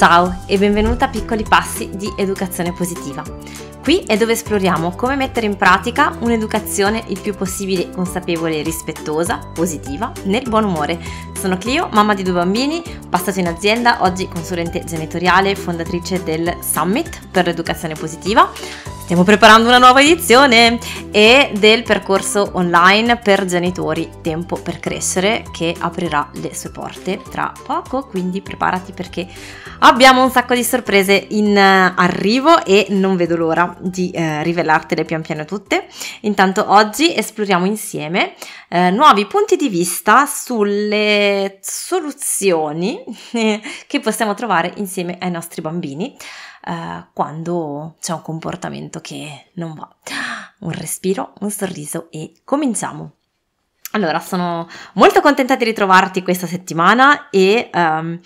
Ciao e benvenuta a Piccoli Passi di Educazione Positiva. Qui è dove esploriamo come mettere in pratica un'educazione il più possibile consapevole, rispettosa, positiva, nel buon umore. Sono Clio, mamma di due bambini, passata in azienda, oggi consulente genitoriale, fondatrice del Summit per l'educazione positiva, Stiamo preparando una nuova edizione e del percorso online per genitori Tempo per crescere che aprirà le sue porte tra poco, quindi preparati perché abbiamo un sacco di sorprese in eh, arrivo e non vedo l'ora di eh, rivelartele pian piano tutte. Intanto oggi esploriamo insieme eh, nuovi punti di vista sulle soluzioni che possiamo trovare insieme ai nostri bambini eh, quando c'è un comportamento che non va. Un respiro, un sorriso e cominciamo. Allora, sono molto contenta di ritrovarti questa settimana e um,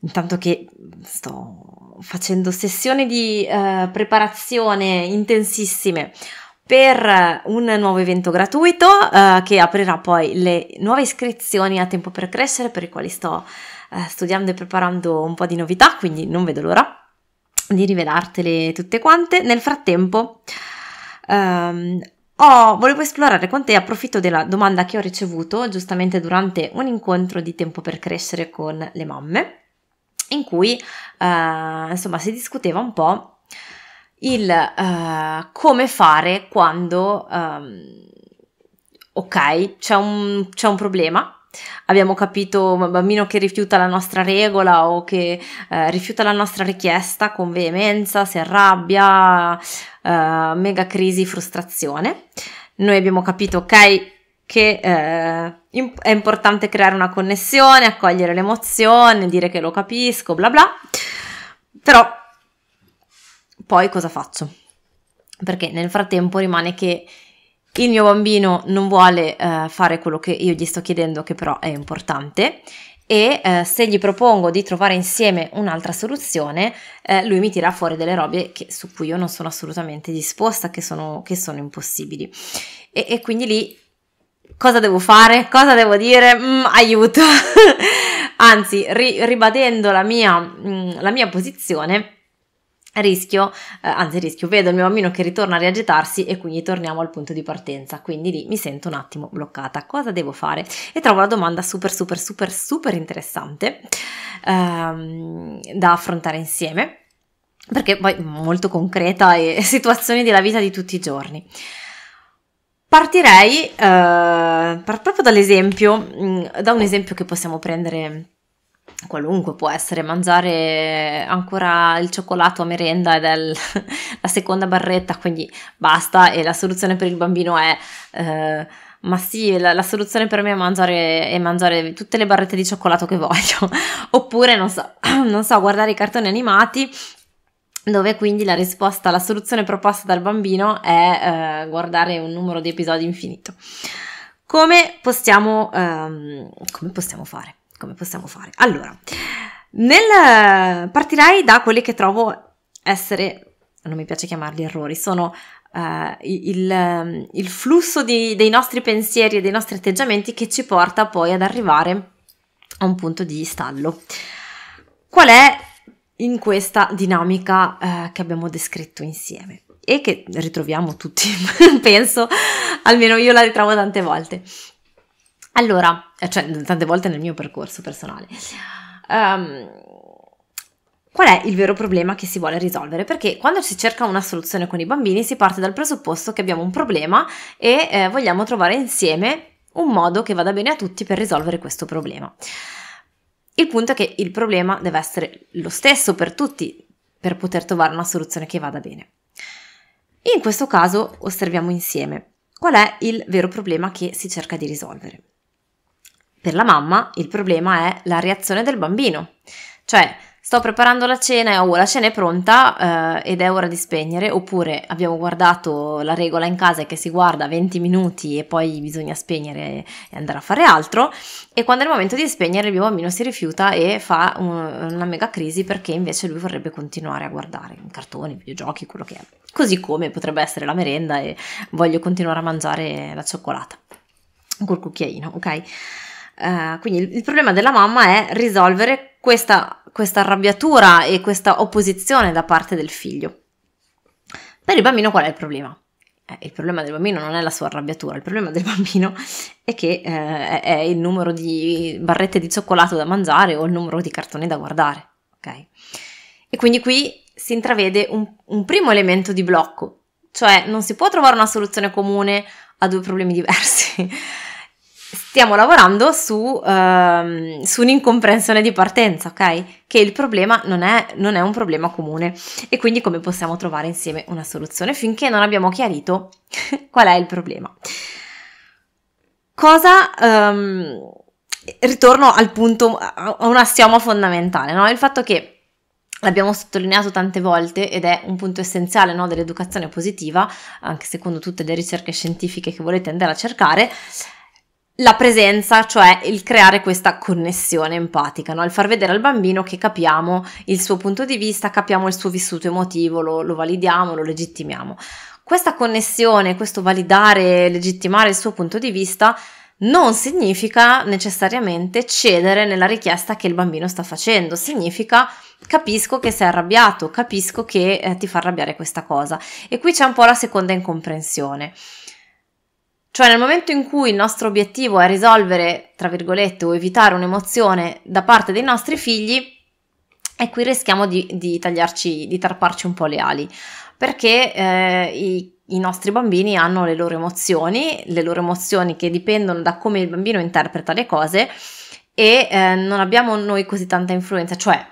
intanto che sto facendo sessioni di uh, preparazione intensissime per un nuovo evento gratuito uh, che aprirà poi le nuove iscrizioni a Tempo per Crescere per i quali sto uh, studiando e preparando un po' di novità, quindi non vedo l'ora di rivelartele tutte quante. Nel frattempo, um, Oh, volevo esplorare con te, approfitto della domanda che ho ricevuto giustamente durante un incontro di tempo per crescere con le mamme, in cui eh, insomma si discuteva un po' il eh, come fare quando, eh, ok, c'è un, c'è un problema, abbiamo capito un bambino che rifiuta la nostra regola o che eh, rifiuta la nostra richiesta con veemenza, si arrabbia, eh, mega crisi, frustrazione. Noi abbiamo capito, ok, che eh, è importante creare una connessione, accogliere l'emozione, dire che lo capisco, bla bla. Però poi cosa faccio? Perché nel frattempo rimane che il mio bambino non vuole eh, fare quello che io gli sto chiedendo, che però è importante, e eh, se gli propongo di trovare insieme un'altra soluzione, eh, lui mi tira fuori delle robe che, su cui io non sono assolutamente disposta, che sono, che sono impossibili. E, e, quindi lì cosa devo fare? Cosa devo dire? Mm, aiuto! Anzi, ri, ribadendo la mia, mm, la mia posizione, rischio, eh, anzi rischio, vedo il mio bambino che ritorna a riagitarsi e quindi torniamo al punto di partenza, quindi lì mi sento un attimo bloccata, cosa devo fare? E trovo la domanda super super super super interessante ehm, da affrontare insieme, perché poi molto concreta e situazioni della vita di tutti i giorni. Partirei eh, proprio dall'esempio, mm, da un esempio che possiamo prendere qualunque può essere mangiare ancora il cioccolato a merenda ed è il, la seconda barretta, quindi basta e la soluzione per il bambino è... Eh, ma sì, la, la, soluzione per me è mangiare, è mangiare, tutte le barrette di cioccolato che voglio, oppure non so, non so, guardare i cartoni animati dove quindi la risposta, la soluzione proposta dal bambino è eh, guardare un numero di episodi infinito. Come possiamo, ehm, come possiamo fare? come possiamo fare? Allora, nel, partirei da quelli che trovo essere, non mi piace chiamarli errori, sono Uh, il, ehm, il, flusso di, dei nostri pensieri e dei nostri atteggiamenti che ci porta poi ad arrivare a un punto di stallo. Qual è in questa dinamica uh, che abbiamo descritto insieme e che ritroviamo tutti, penso, almeno io la ritrovo tante volte. Allora, eh, cioè, tante volte nel mio percorso personale. Um, qual è il vero problema che si vuole risolvere? Perché quando si cerca una soluzione con i bambini si parte dal presupposto che abbiamo un problema e eh, vogliamo trovare insieme un modo che vada bene a tutti per risolvere questo problema. Il punto è che il problema deve essere lo stesso per tutti per poter trovare una soluzione che vada bene. In questo caso osserviamo insieme qual è il vero problema che si cerca di risolvere. Per la mamma il problema è la reazione del bambino, cioè sto preparando la cena o oh, la cena è pronta eh, ed è ora di spegnere, oppure abbiamo guardato la regola in casa che si guarda 20 minuti e poi bisogna spegnere e andare a fare altro e quando è il momento di spegnere il mio bambino si rifiuta e fa un, una mega crisi perché invece lui vorrebbe continuare a guardare cartoni, videogiochi, quello che è. Così come potrebbe essere la merenda e voglio continuare a mangiare la cioccolata col cucchiaino, ok? Eh, quindi il, il, problema della mamma è risolvere questa, questa arrabbiatura e questa opposizione da parte del figlio. Per il bambino qual è il problema? Eh, il problema del bambino non è la sua arrabbiatura, il problema del bambino è che eh, è il numero di barrette di cioccolato da mangiare o il numero di cartoni da guardare, ok? E quindi qui si intravede un, un primo elemento di blocco, cioè non si può trovare una soluzione comune a due problemi diversi stiamo lavorando su, ehm, su un'incomprensione di partenza, ok? Che il problema non è, non è un problema comune e quindi come possiamo trovare insieme una soluzione finché non abbiamo chiarito qual è il problema. Cosa... Ehm, ritorno al punto, a un assioma fondamentale, no? Il fatto che l'abbiamo sottolineato tante volte ed è un punto essenziale no, dell'educazione positiva, anche secondo tutte le ricerche scientifiche che volete andare a cercare, la presenza, cioè il creare questa connessione empatica, no? il far vedere al bambino che capiamo il suo punto di vista, capiamo il suo vissuto emotivo, lo, lo validiamo, lo legittimiamo. Questa connessione, questo validare, legittimare il suo punto di vista non significa necessariamente cedere nella richiesta che il bambino sta facendo, significa capisco che sei arrabbiato, capisco che eh, ti fa arrabbiare questa cosa. E qui c'è un po' la seconda incomprensione cioè nel momento in cui il nostro obiettivo è risolvere, tra virgolette, o evitare un'emozione da parte dei nostri figli, e qui rischiamo di, di tagliarci, di tarparci un po' le ali, perché eh, i, i nostri bambini hanno le loro emozioni, le loro emozioni che dipendono da come il bambino interpreta le cose e eh, non abbiamo noi così tanta influenza, cioè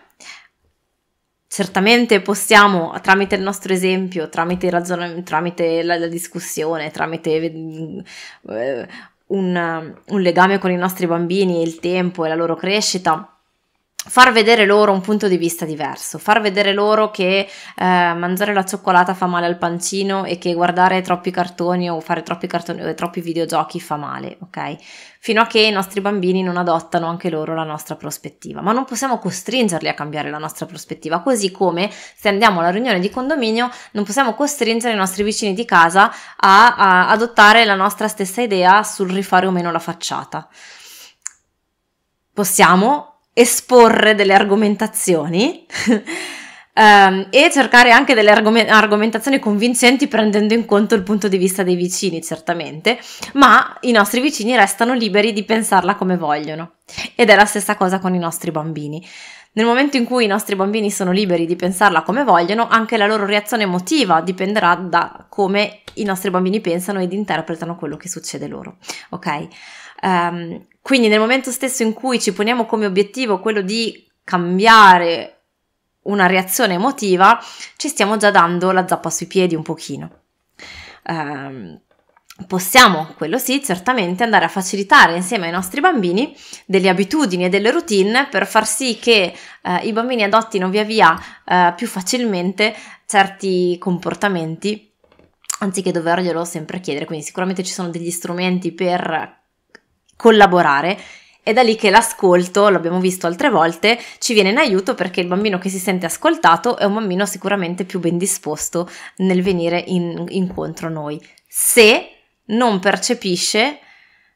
Certamente possiamo, tramite il nostro esempio, tramite il tramite la, la discussione, tramite eh, un, un legame con i nostri bambini, il tempo e la loro crescita, far vedere loro un punto di vista diverso, far vedere loro che eh, mangiare la cioccolata fa male al pancino e che guardare troppi cartoni o fare troppi cartoni o troppi videogiochi fa male, ok? Fino a che i nostri bambini non adottano anche loro la nostra prospettiva, ma non possiamo costringerli a cambiare la nostra prospettiva, così come se andiamo alla riunione di condominio non possiamo costringere i nostri vicini di casa a, a adottare la nostra stessa idea sul rifare o meno la facciata. Possiamo esporre delle argomentazioni um, e cercare anche delle argom- argomentazioni convincenti prendendo in conto il punto di vista dei vicini, certamente, ma i nostri vicini restano liberi di pensarla come vogliono. Ed è la stessa cosa con i nostri bambini. Nel momento in cui i nostri bambini sono liberi di pensarla come vogliono, anche la loro reazione emotiva dipenderà da come i nostri bambini pensano ed interpretano quello che succede loro. Ok? Um, quindi nel momento stesso in cui ci poniamo come obiettivo quello di cambiare una reazione emotiva, ci stiamo già dando la zappa sui piedi un pochino. Eh, possiamo, quello sì, certamente andare a facilitare insieme ai nostri bambini delle abitudini e delle routine per far sì che eh, i bambini adottino via via eh, più facilmente certi comportamenti anziché doverglielo sempre chiedere, quindi sicuramente ci sono degli strumenti per collaborare. È da lì che l'ascolto, l'abbiamo visto altre volte, ci viene in aiuto perché il bambino che si sente ascoltato è un bambino sicuramente più ben disposto nel venire in, incontro a noi. Se non percepisce,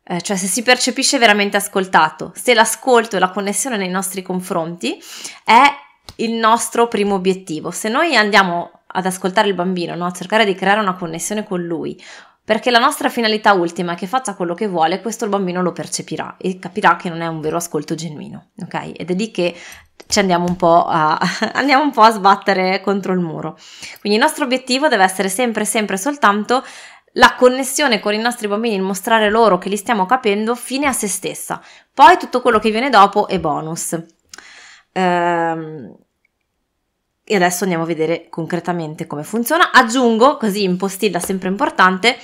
eh, cioè se si percepisce veramente ascoltato, se l'ascolto e la connessione nei nostri confronti è il nostro primo obiettivo. Se noi andiamo ad ascoltare il bambino, no? a cercare di creare una connessione con lui, perché la nostra finalità ultima è che faccia quello che vuole, questo il bambino lo percepirà e capirà che non è un vero ascolto genuino, ok? Ed è lì che ci andiamo un, a, andiamo un po' a, sbattere contro il muro. Quindi il nostro obiettivo deve essere sempre, sempre soltanto la connessione con i nostri bambini, il mostrare loro che li stiamo capendo fine a se stessa. Poi tutto quello che viene dopo è bonus. Ehm, e adesso andiamo a vedere concretamente come funziona. Aggiungo, così in postilla sempre importante,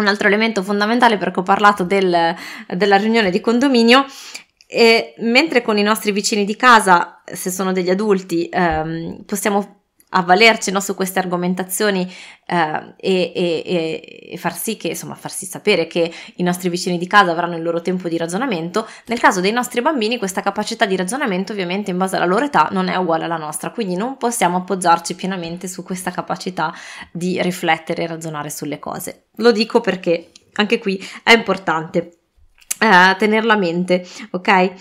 un altro elemento fondamentale perché ho parlato del, della riunione di condominio e mentre con i nostri vicini di casa, se sono degli adulti, ehm, possiamo avvalercino su queste argomentazioni eh, e, e, e, far sì che, insomma, farsi sapere che i nostri vicini di casa avranno il loro tempo di ragionamento. Nel caso dei nostri bambini, questa capacità di ragionamento, ovviamente, in base alla loro età, non è uguale alla nostra, quindi non possiamo appoggiarci pienamente su questa capacità di riflettere e ragionare sulle cose. Lo dico perché anche qui è importante eh, tenerla a mente, ok?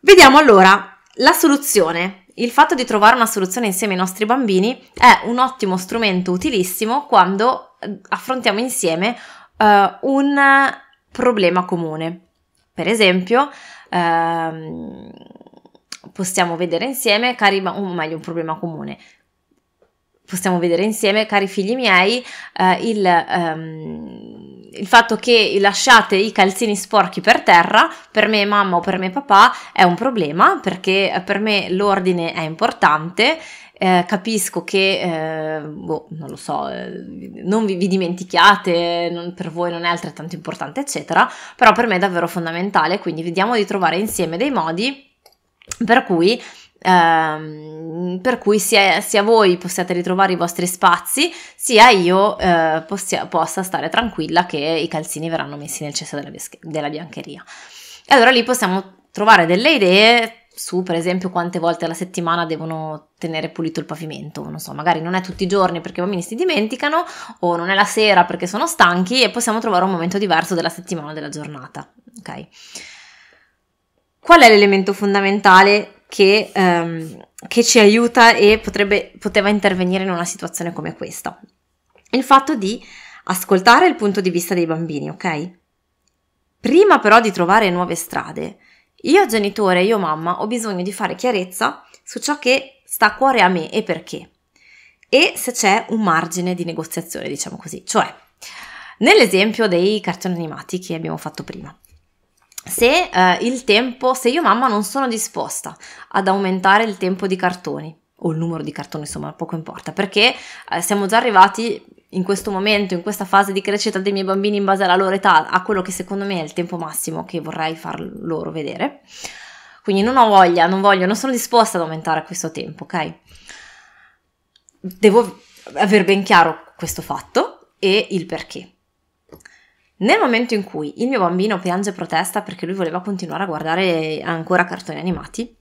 Vediamo allora la soluzione il fatto di trovare una soluzione insieme ai nostri bambini è un ottimo strumento utilissimo quando eh, affrontiamo insieme uh, un problema comune. Per esempio, uh, possiamo vedere insieme, cari, o meglio, un problema comune. Possiamo vedere insieme, cari figli miei, uh, il, um, il fatto che lasciate i calzini sporchi per terra, per me mamma o per me papà, è un problema perché eh, per me l'ordine è importante eh, capisco che, eh, boh, non lo so, eh, non vi, vi dimentichiate, non, per voi non è altrettanto importante, eccetera, però per me è davvero fondamentale, quindi vediamo di trovare insieme dei modi per cui Ehm, per cui sia, sia, voi possiate ritrovare i vostri spazi, sia io eh, possia, possa stare tranquilla che i calzini verranno messi nel cesto della, besche- della biancheria. E allora lì possiamo trovare delle idee su per esempio quante volte alla settimana devono tenere pulito il pavimento, non so, magari non è tutti i giorni perché i bambini si dimenticano o non è la sera perché sono stanchi e possiamo trovare un momento diverso della settimana o della giornata, ok? Qual è l'elemento fondamentale che, ehm, che ci aiuta e potrebbe, poteva intervenire in una situazione come questa. Il fatto di ascoltare il punto di vista dei bambini, ok? Prima però di trovare nuove strade, io genitore, io mamma, ho bisogno di fare chiarezza su ciò che sta a cuore a me e perché. E se c'è un margine di negoziazione, diciamo così. Cioè, nell'esempio dei cartoni animati che abbiamo fatto prima se eh, il tempo, se io mamma non sono disposta ad aumentare il tempo di cartoni o il numero di cartoni, insomma, poco importa, perché eh, siamo già arrivati in questo momento, in questa fase di crescita dei miei bambini in base alla loro età, a quello che secondo me è il tempo massimo che vorrei far loro vedere. Quindi non ho voglia, non voglio, non sono disposta ad aumentare questo tempo, ok? Devo aver ben chiaro questo fatto e il perché. Nel momento in cui il mio bambino piange e protesta perché lui voleva continuare a guardare ancora cartoni animati,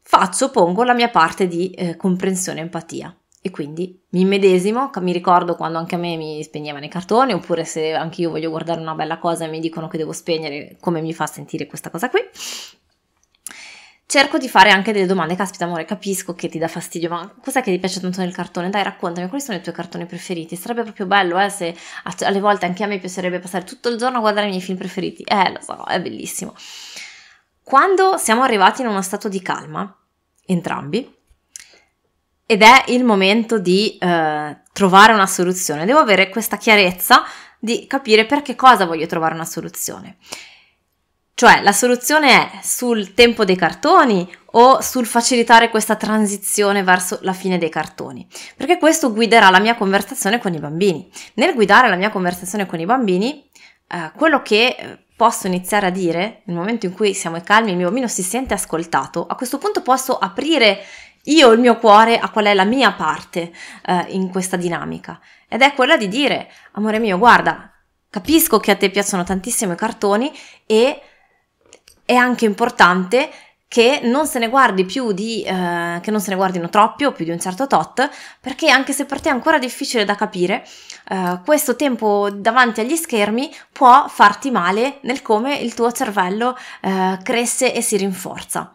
faccio, pongo la mia parte di eh, comprensione e empatia. E quindi mi immedesimo, mi ricordo quando anche a me mi spegnevano i cartoni, oppure se anche io voglio guardare una bella cosa e mi dicono che devo spegnere, come mi fa sentire questa cosa qui cerco di fare anche delle domande. Caspita, amore, capisco che ti dà fastidio, ma cos'è che ti piace tanto nel cartone? Dai, raccontami, quali sono i tuoi cartoni preferiti? Sarebbe proprio bello, eh, se alle volte anche a me piacerebbe passare tutto il giorno a guardare i miei film preferiti. Eh, lo so, è bellissimo. Quando siamo arrivati in uno stato di calma, entrambi, ed è il momento di eh, trovare una soluzione, devo avere questa chiarezza di capire per che cosa voglio trovare una soluzione. Cioè la soluzione è sul tempo dei cartoni o sul facilitare questa transizione verso la fine dei cartoni, perché questo guiderà la mia conversazione con i bambini. Nel guidare la mia conversazione con i bambini, eh, quello che eh, posso iniziare a dire, nel momento in cui siamo calmi, il mio bambino si sente ascoltato, a questo punto posso aprire io il mio cuore a qual è la mia parte eh, in questa dinamica. Ed è quella di dire, amore mio, guarda, capisco che a te piacciono tantissimo i cartoni e è anche importante che non se ne guardi più di eh, che non se ne guardino troppi o più di un certo tot, perché anche se per te è ancora difficile da capire, eh, questo tempo davanti agli schermi può farti male nel come il tuo cervello eh, cresce e si rinforza.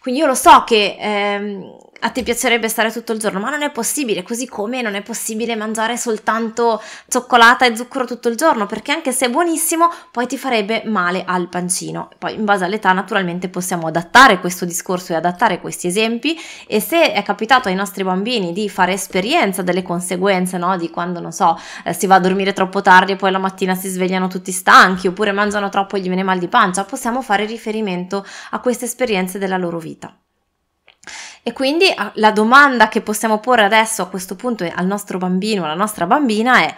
Quindi io lo so che ehm, a te piacerebbe stare tutto il giorno, ma non è possibile, così come non è possibile mangiare soltanto cioccolata e zucchero tutto il giorno, perché anche se è buonissimo, poi ti farebbe male al pancino. Poi in base all'età naturalmente possiamo adattare questo discorso e adattare questi esempi e se è capitato ai nostri bambini di fare esperienza delle conseguenze, no? di quando non so, eh, si va a dormire troppo tardi e poi la mattina si svegliano tutti stanchi oppure mangiano troppo e gli viene mal di pancia, possiamo fare riferimento a queste esperienze della loro vita. E quindi ah, la domanda che possiamo porre adesso a questo punto al nostro bambino, alla nostra bambina è,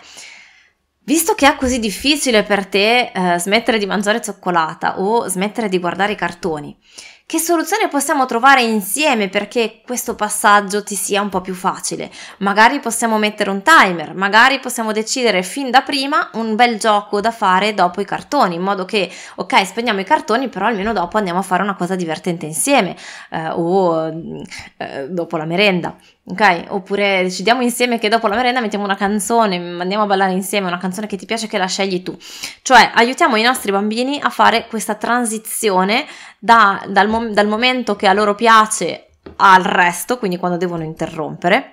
visto che è così difficile per te eh, smettere di mangiare cioccolata o smettere di guardare i cartoni, che soluzione possiamo trovare insieme perché questo passaggio ti sia un po' più facile. Magari possiamo mettere un timer, magari possiamo decidere fin da prima un bel gioco da fare dopo i cartoni, in modo che, ok, spegniamo i cartoni, però almeno dopo andiamo a fare una cosa divertente insieme eh, o mm, eh, dopo la merenda ok? Oppure decidiamo insieme che dopo la merenda mettiamo una canzone, andiamo a ballare insieme, una canzone che ti piace che la scegli tu. Cioè, aiutiamo i nostri bambini a fare questa transizione da, dal, mom- dal momento che a loro piace al resto, quindi quando devono interrompere,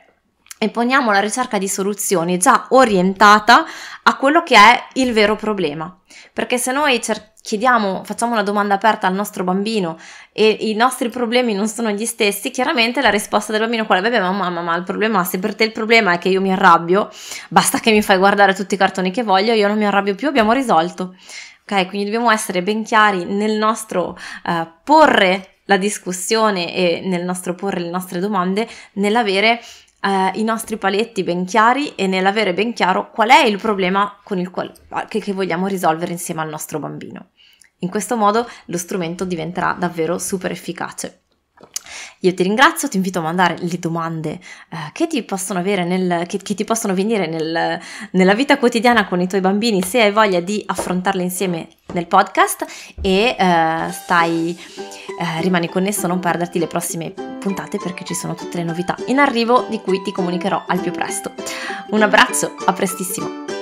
e poniamo la ricerca di soluzioni già orientata a quello che è il vero problema. Perché se noi cerchiamo chiediamo, facciamo una domanda aperta al nostro bambino e i nostri problemi non sono gli stessi, chiaramente la risposta del bambino qual è? Beh, mamma, mamma, il problema, se per te il problema è che io mi arrabbio, basta che mi fai guardare tutti i cartoni che voglio, io non mi arrabbio più, abbiamo risolto. Ok, quindi dobbiamo essere ben chiari nel nostro eh, porre la discussione e nel nostro porre le nostre domande, nell'avere eh, i nostri paletti ben chiari e nell'avere ben chiaro qual è il problema il qual- che, che vogliamo risolvere insieme al nostro bambino. In questo modo lo strumento diventerà davvero super efficace. Io ti ringrazio, ti invito a mandare le domande eh, che, ti possono, nel, che, che ti possono venire nel, nella vita quotidiana con i tuoi bambini se hai voglia di affrontarle insieme nel podcast e eh, stai, eh, rimani connesso, non perderti le prossime puntate perché ci sono tutte le novità in arrivo di cui ti comunicherò al più presto. Un abbraccio, a prestissimo!